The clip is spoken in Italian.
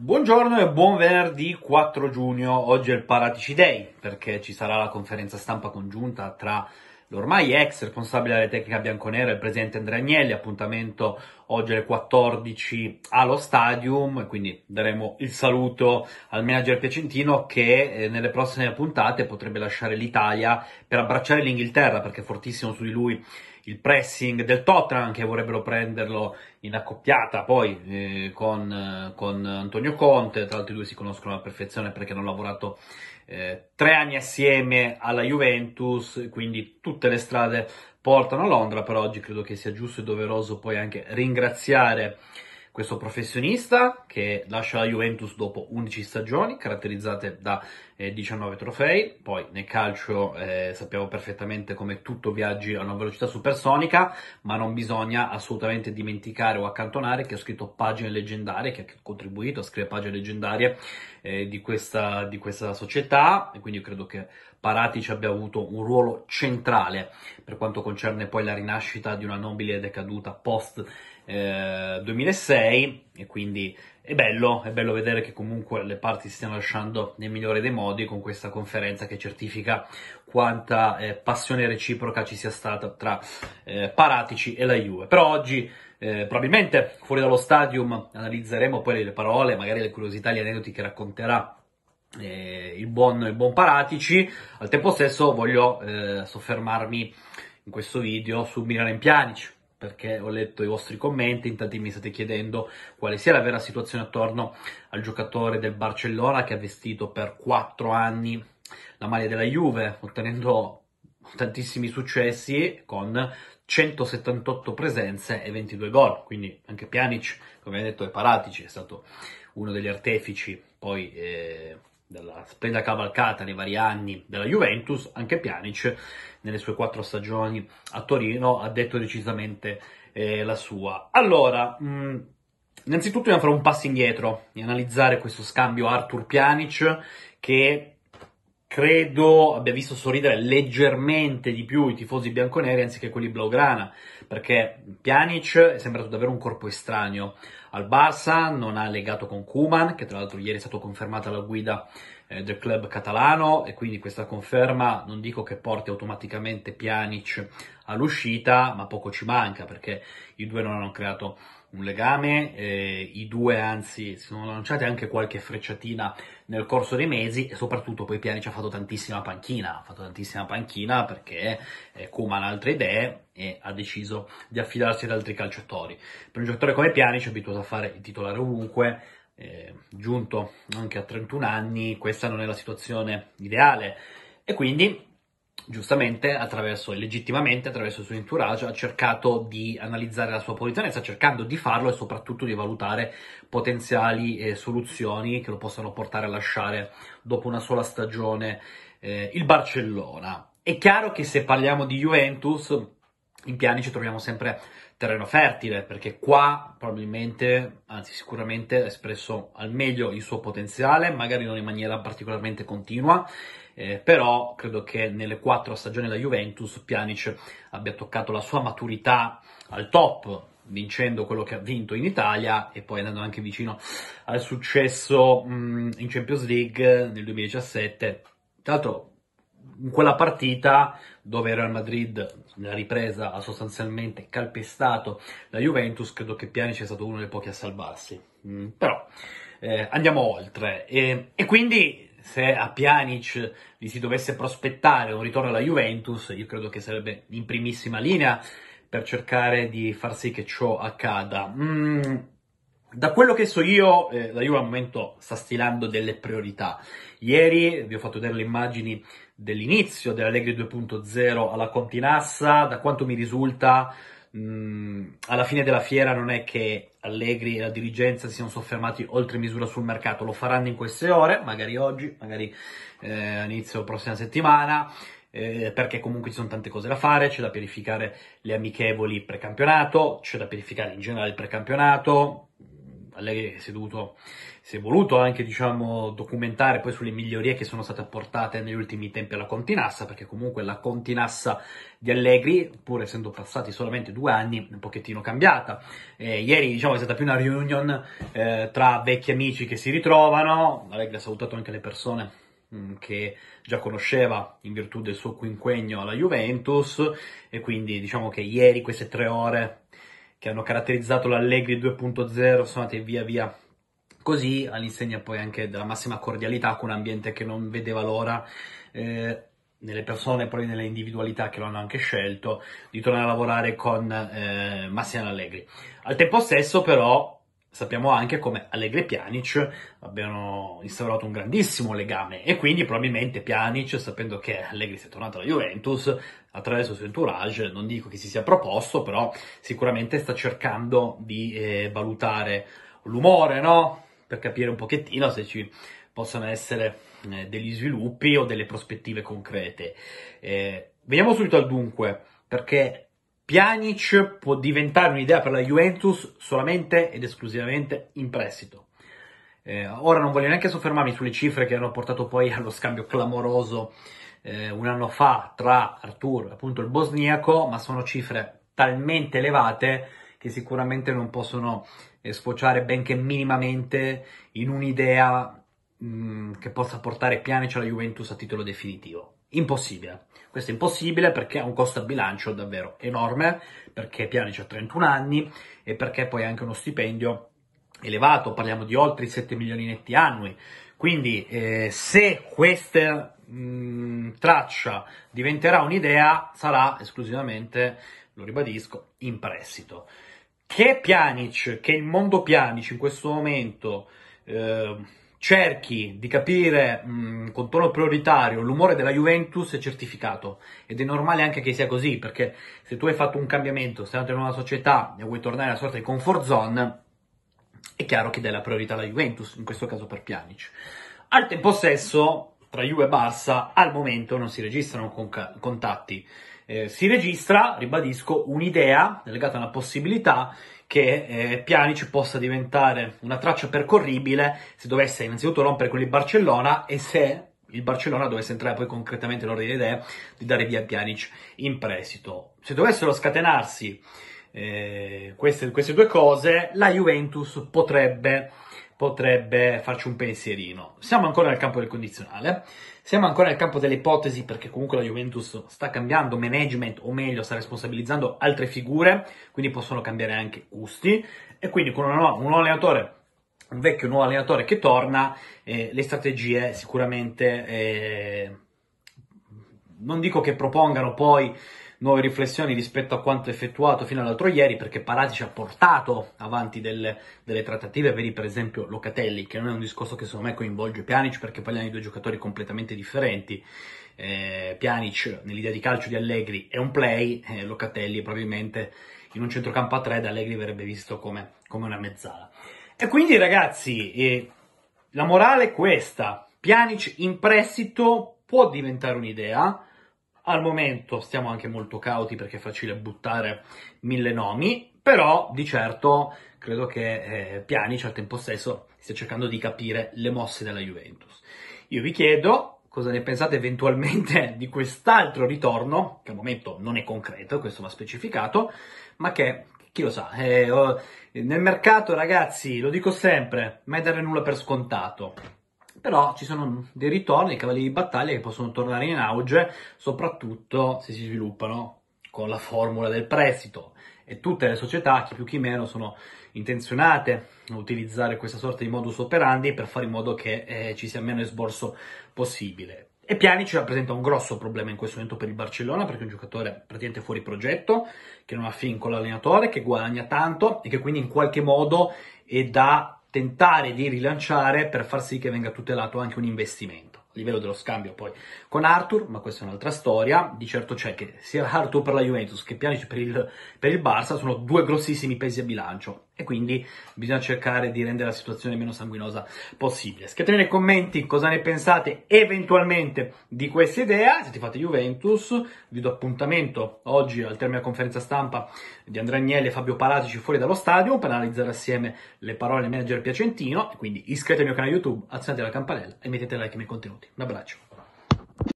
Buongiorno e buon venerdì 4 giugno, oggi è il Paratici Day perché ci sarà la conferenza stampa congiunta tra l'ormai ex responsabile della tecnica bianconera e il presidente Andrea Agnelli, appuntamento oggi alle 14 allo stadium, quindi daremo il saluto al manager Piacentino che eh, nelle prossime puntate potrebbe lasciare l'Italia per abbracciare l'Inghilterra perché è fortissimo su di lui il pressing del Tottenham che vorrebbero prenderlo in accoppiata poi eh, con, eh, con, Antonio Conte, tra l'altro i due si conoscono alla perfezione perché hanno lavorato eh, tre anni assieme alla Juventus, quindi tutte le strade portano a Londra, per oggi credo che sia giusto e doveroso poi anche ringraziare questo professionista che lascia la Juventus dopo 11 stagioni caratterizzate da eh, 19 trofei, poi nel calcio eh, sappiamo perfettamente come tutto viaggi a una velocità supersonica, ma non bisogna assolutamente dimenticare o accantonare che ha scritto pagine leggendarie, che ha contribuito a scrivere pagine leggendarie eh, di, questa, di questa società e quindi io credo che Paratici abbia avuto un ruolo centrale per quanto concerne poi la rinascita di una nobile decaduta post eh, 2006 e quindi è bello, è bello vedere che comunque le parti si stiano lasciando nel migliore dei modi con questa conferenza che certifica quanta eh, passione reciproca ci sia stata tra eh, Paratici e la Juve. Però oggi eh, probabilmente fuori dallo stadium analizzeremo poi le parole, magari le curiosità, gli aneddoti che racconterà eh, il buon, il, buon, Paratici. Al tempo stesso voglio eh, soffermarmi in questo video su Milan Pjanic, perché ho letto i vostri commenti, intanto mi state chiedendo quale sia la vera situazione attorno al giocatore del Barcellona che ha vestito per 4 anni la maglia della Juve, ottenendo tantissimi successi con 178 presenze e 22 gol, quindi anche Pjanic, come ha detto, è Paratici, è stato uno degli artefici poi eh, dalla splendida cavalcata nei vari anni della Juventus, anche Pjanic nelle sue quattro stagioni a Torino ha detto decisamente eh, la sua. Allora, mh, mm, innanzitutto dobbiamo fare un passo indietro e analizzare questo scambio Arthur Pjanic che credo abbia visto sorridere leggermente di più i tifosi bianconeri anziché quelli blaugrana, perché Pjanic è sembrato davvero un corpo estraneo al Barça, non ha legato con Kuman, che tra l'altro ieri è stato confermato alla guida eh, del club catalano e quindi questa conferma non dico che porti automaticamente Pjanic all'uscita, ma poco ci manca perché i due non hanno creato un legame, eh, i due anzi si sono lanciati anche qualche frecciatina nel corso dei mesi e soprattutto poi Pjanic ha fatto tantissima panchina, ha fatto tantissima panchina perché eh, Kuman ha altre idee e ha deciso di affidarsi ad altri calciatori. Per un giocatore come Pjanic abituato a fare il titolare ovunque, eh, giunto anche a 31 anni, questa non è la situazione ideale e quindi giustamente attraverso, legittimamente attraverso il suo entourage ha cercato di analizzare la sua posizione, sta cercando di farlo e soprattutto di valutare potenziali eh, soluzioni che lo possano portare a lasciare dopo una sola stagione eh, il Barcellona. È chiaro che se parliamo di Juventus in piani ci troviamo sempre terreno fertile, perché qua probabilmente, anzi sicuramente, ha espresso al meglio il suo potenziale, magari non in maniera particolarmente continua, eh, però credo che nelle quattro stagioni da Juventus Pjanic abbia toccato la sua maturità al top, vincendo quello che ha vinto in Italia e poi andando anche vicino al successo mh, mm, in Champions League nel 2017. Tra l'altro in quella partita dove Real Madrid nella ripresa ha sostanzialmente calpestato la Juventus, credo che Pjanic sia stato uno dei pochi a salvarsi. Mm, però eh, andiamo oltre. E, e, quindi se a Pjanic gli si dovesse prospettare un ritorno alla Juventus, io credo che sarebbe in primissima linea per cercare di far sì che ciò accada. Mm, da quello che so io, eh, la Juve al momento sta stilando delle priorità. Ieri vi ho fatto vedere le immagini dell'inizio dell'Allegri 2.0 alla Continassa, da quanto mi risulta mh, mm, alla fine della fiera non è che Allegri e la dirigenza si siano soffermati oltre misura sul mercato, lo faranno in queste ore, magari oggi, magari eh, inizio prossima settimana, eh, perché comunque ci sono tante cose da fare, c'è da pianificare le amichevoli precampionato, c'è da pianificare in generale il precampionato, lei si è, dovuto, si è voluto anche diciamo, documentare poi sulle migliorie che sono state apportate negli ultimi tempi alla Continassa, perché comunque la Continassa di Allegri, pur essendo passati solamente due anni, è un pochettino cambiata. Eh, ieri diciamo, è stata più una reunion eh, tra vecchi amici che si ritrovano, Allegri ha salutato anche le persone mm, che già conosceva in virtù del suo quinquennio alla Juventus e quindi diciamo che ieri queste tre ore che hanno caratterizzato l'Allegri 2.0 sono andate via via così, all'insegna poi anche della massima cordialità con un ambiente che non vedeva l'ora. Eh, nelle persone, poi nelle individualità che lo hanno anche scelto, di tornare a lavorare con eh, Massimo Allegri. Al tempo stesso, però, Sappiamo anche come Allegri e Pjanic abbiano instaurato un grandissimo legame e quindi probabilmente Pjanic, sapendo che Allegri sia tornato alla Juventus, attraverso il suo entourage, non dico che si sia proposto, però sicuramente sta cercando di eh, valutare l'umore, no? Per capire un pochettino se ci possano essere eh, degli sviluppi o delle prospettive concrete. Eh, veniamo subito al dunque, perché Pjanic può diventare un'idea per la Juventus solamente ed esclusivamente in prestito. Eh, ora non voglio neanche soffermarmi sulle cifre che hanno portato poi allo scambio clamoroso eh, un anno fa tra Artur, appunto il bosniaco, ma sono cifre talmente elevate che sicuramente non possono eh, sfociare benché minimamente in un'idea mh, mm, che possa portare Pjanic alla Juventus a titolo definitivo. Impossibile. Questo è impossibile perché ha un costo a bilancio davvero enorme, perché Pjanic ha 31 anni e perché poi ha anche uno stipendio elevato, parliamo di oltre 7 milioni netti annui. Quindi eh, se questa mh, mm, traccia diventerà un'idea, sarà esclusivamente, lo ribadisco, in prestito. Che Pjanic, che il mondo Pjanic in questo momento... Eh, cerchi di capire mh, mm, con tono prioritario l'umore della Juventus è certificato ed è normale anche che sia così perché se tu hai fatto un cambiamento, sei andato in una società e vuoi tornare a una sorta di comfort zone è chiaro che dai la priorità alla Juventus, in questo caso per Pjanic. Al tempo stesso tra Juve e Barça al momento non si registrano contatti. Eh, si registra, ribadisco, un'idea legata a una possibilità che eh, Pjanic possa diventare una traccia percorribile se dovesse innanzitutto rompere con il Barcellona e se il Barcellona dovesse entrare poi concretamente in ordine di idee di dare via Pjanic in prestito. Se dovessero scatenarsi eh, queste, queste due cose, la Juventus potrebbe potrebbe farci un pensierino. Siamo ancora nel campo del condizionale, eh. siamo ancora nel campo delle ipotesi perché comunque la Juventus sta cambiando management, o meglio sta responsabilizzando altre figure, quindi possono cambiare anche gusti e quindi con nuova, un nuovo allenatore un vecchio nuovo allenatore che torna, eh, le strategie sicuramente eh, non dico che propongano poi nuove riflessioni rispetto a quanto effettuato fino all'altro ieri, perché Paratici ha portato avanti delle, delle trattative, vedi per esempio Locatelli, che non è un discorso che secondo me coinvolge Pjanic, perché parliamo di due giocatori completamente differenti. Eh, Pjanic, nell'idea di calcio di Allegri, è un play, eh, Locatelli probabilmente in un centrocampo a 3 da Allegri verrebbe visto come, come una mezzala. E quindi ragazzi, eh, la morale è questa, Pjanic in prestito può diventare un'idea, al momento stiamo anche molto cauti perché è facile buttare mille nomi, però di certo credo che eh, Pianic certo al tempo stesso stia cercando di capire le mosse della Juventus. Io vi chiedo cosa ne pensate eventualmente di quest'altro ritorno, che al momento non è concreto, questo va specificato, ma che chi lo sa, eh, oh, nel mercato ragazzi, lo dico sempre, mai dare nulla per scontato però ci sono dei ritorni dei cavalli di battaglia che possono tornare in auge, soprattutto se si sviluppano con la formula del prestito. E tutte le società, chi più chi meno, sono intenzionate a utilizzare questa sorta di modus operandi per fare in modo che eh, ci sia meno esborso possibile. E Pjanic rappresenta un grosso problema in questo momento per il Barcellona perché è un giocatore praticamente fuori progetto, che non ha fin con l'allenatore, che guadagna tanto e che quindi in qualche modo è da tentare di rilanciare per far sì che venga tutelato anche un investimento. A livello dello scambio poi con Arthur, ma questa è un'altra storia, di certo c'è che sia Arthur per la Juventus che Pjanic per il, per il Barça sono due grossissimi pesi a bilancio e quindi bisogna cercare di rendere la situazione meno sanguinosa possibile. Scrivetemi nei commenti cosa ne pensate eventualmente di questa idea, se ti fate Juventus, vi do appuntamento oggi al termine della conferenza stampa di Andrea Agnelli e Fabio Palatici fuori dallo stadio per analizzare assieme le parole del manager Piacentino, quindi iscrivetevi al mio canale YouTube, azionate la campanella e mettete like ai miei contenuti. Un abbraccio.